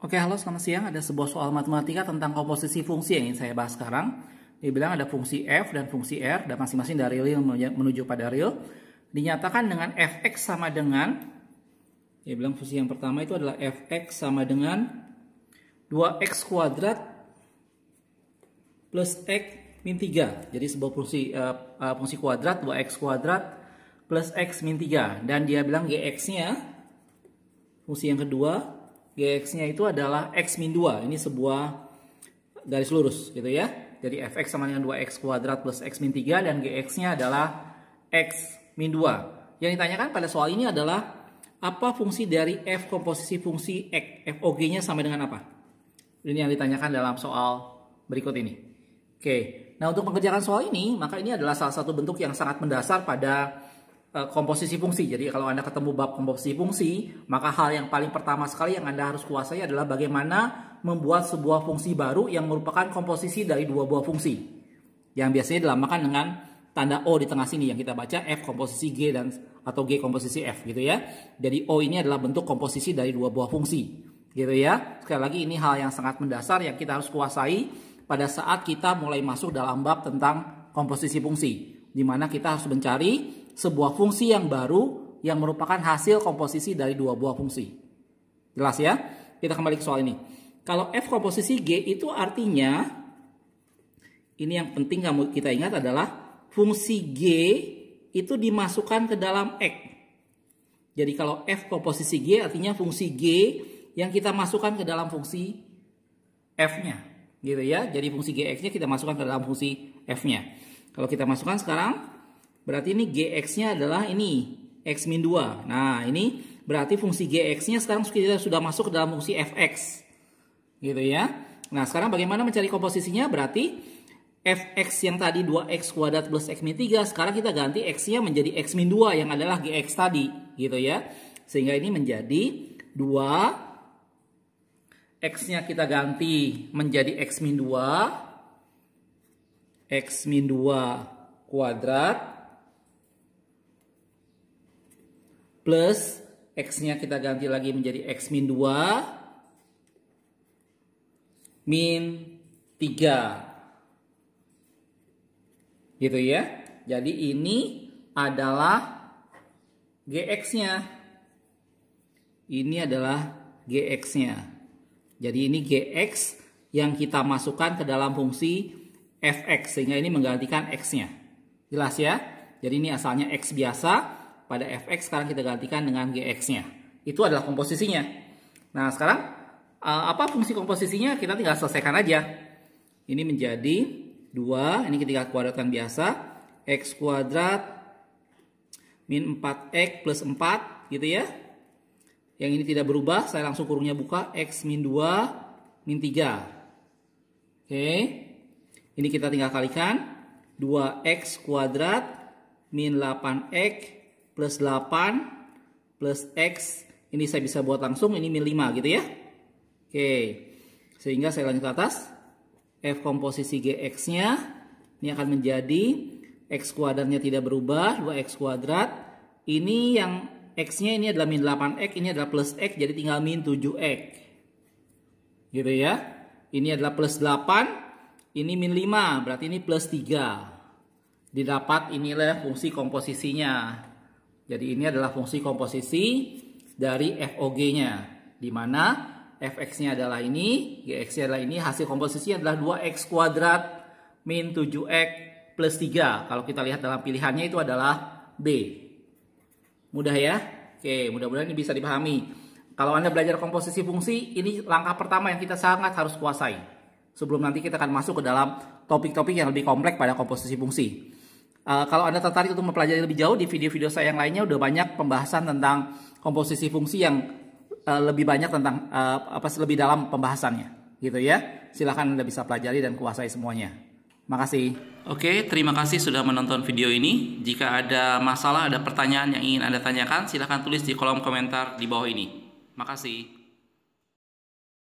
Oke, halo selamat siang. Ada sebuah soal matematika tentang komposisi fungsi yang ingin saya bahas sekarang. Dibilang ada fungsi f dan fungsi r dan masing-masing dari real menuju pada real. Dinyatakan dengan fx sama dengan dia bilang fungsi yang pertama itu adalah fx sama dengan 2x kuadrat plus x min 3. Jadi sebuah fungsi uh, uh, fungsi kuadrat 2x kuadrat plus x min 3 dan dia bilang gx-nya fungsi yang kedua GX-nya itu adalah X min 2. Ini sebuah garis lurus gitu ya. Jadi Fx sama dengan 2X kuadrat plus X min 3 dan GX-nya adalah X min 2. Yang ditanyakan pada soal ini adalah apa fungsi dari F komposisi fungsi X, FOG-nya sama dengan apa? Ini yang ditanyakan dalam soal berikut ini. Oke, nah untuk mengerjakan soal ini, maka ini adalah salah satu bentuk yang sangat mendasar pada Eh, komposisi fungsi. Jadi kalau Anda ketemu bab komposisi fungsi, maka hal yang paling pertama sekali yang Anda harus kuasai adalah bagaimana membuat sebuah fungsi baru yang merupakan komposisi dari dua buah fungsi. Yang biasanya dilambangkan dengan tanda O di tengah sini yang kita baca F komposisi G dan atau G komposisi F gitu ya. Jadi O ini adalah bentuk komposisi dari dua buah fungsi. Gitu ya. Sekali lagi ini hal yang sangat mendasar yang kita harus kuasai pada saat kita mulai masuk dalam bab tentang komposisi fungsi. Di mana kita harus mencari sebuah fungsi yang baru yang merupakan hasil komposisi dari dua buah fungsi. Jelas ya? Kita kembali ke soal ini. Kalau F komposisi G itu artinya, ini yang penting kamu kita ingat adalah fungsi G itu dimasukkan ke dalam X. Jadi kalau F komposisi G artinya fungsi G yang kita masukkan ke dalam fungsi F-nya. Gitu ya. Jadi fungsi GX-nya kita masukkan ke dalam fungsi F-nya. Kalau kita masukkan sekarang Berarti ini GX-nya adalah ini, X min 2. Nah, ini berarti fungsi GX-nya sekarang kita sudah masuk ke dalam fungsi FX. Gitu ya. Nah, sekarang bagaimana mencari komposisinya? Berarti fx yang tadi 2x kuadrat plus x min 3, sekarang kita ganti x-nya menjadi x min 2 yang adalah gx tadi. Gitu ya. Sehingga ini menjadi 2 x-nya kita ganti menjadi x min 2 x min 2 kuadrat plus x-nya kita ganti lagi menjadi x min 2 min 3 gitu ya jadi ini adalah gx-nya ini adalah gx-nya jadi ini gx yang kita masukkan ke dalam fungsi fx sehingga ini menggantikan x-nya jelas ya jadi ini asalnya x biasa pada fx sekarang kita gantikan dengan gx-nya. Itu adalah komposisinya. Nah, sekarang eh, apa fungsi komposisinya? Kita tinggal selesaikan aja. Ini menjadi 2, ini ketika kuadratkan biasa, x kuadrat min 4x plus 4 gitu ya. Yang ini tidak berubah, saya langsung kurungnya buka, x min 2 min 3. Oke, ini kita tinggal kalikan, 2x kuadrat min 8x plus 8 plus X. Ini saya bisa buat langsung, ini min 5 gitu ya. Oke, sehingga saya lanjut ke atas. F komposisi GX-nya, ini akan menjadi X kuadratnya tidak berubah, 2X kuadrat. Ini yang X-nya ini adalah min 8X, ini adalah plus X, jadi tinggal min 7X. Gitu ya. Ini adalah plus 8, ini min 5, berarti ini plus 3. Didapat inilah fungsi komposisinya. Jadi ini adalah fungsi komposisi dari FOG-nya. Dimana fx-nya adalah ini, gx-nya adalah ini, hasil komposisinya adalah 2x kuadrat min 7x plus 3. Kalau kita lihat dalam pilihannya itu adalah B. Mudah ya? Oke, mudah-mudahan ini bisa dipahami. Kalau Anda belajar komposisi fungsi, ini langkah pertama yang kita sangat harus kuasai. Sebelum nanti kita akan masuk ke dalam topik-topik yang lebih kompleks pada komposisi fungsi. Uh, kalau Anda tertarik untuk mempelajari lebih jauh di video-video saya yang lainnya udah banyak pembahasan tentang komposisi fungsi yang uh, lebih banyak tentang uh, apa lebih dalam pembahasannya gitu ya. Silahkan Anda bisa pelajari dan kuasai semuanya. Makasih. Oke, terima kasih sudah menonton video ini. Jika ada masalah, ada pertanyaan yang ingin Anda tanyakan, silahkan tulis di kolom komentar di bawah ini. Makasih.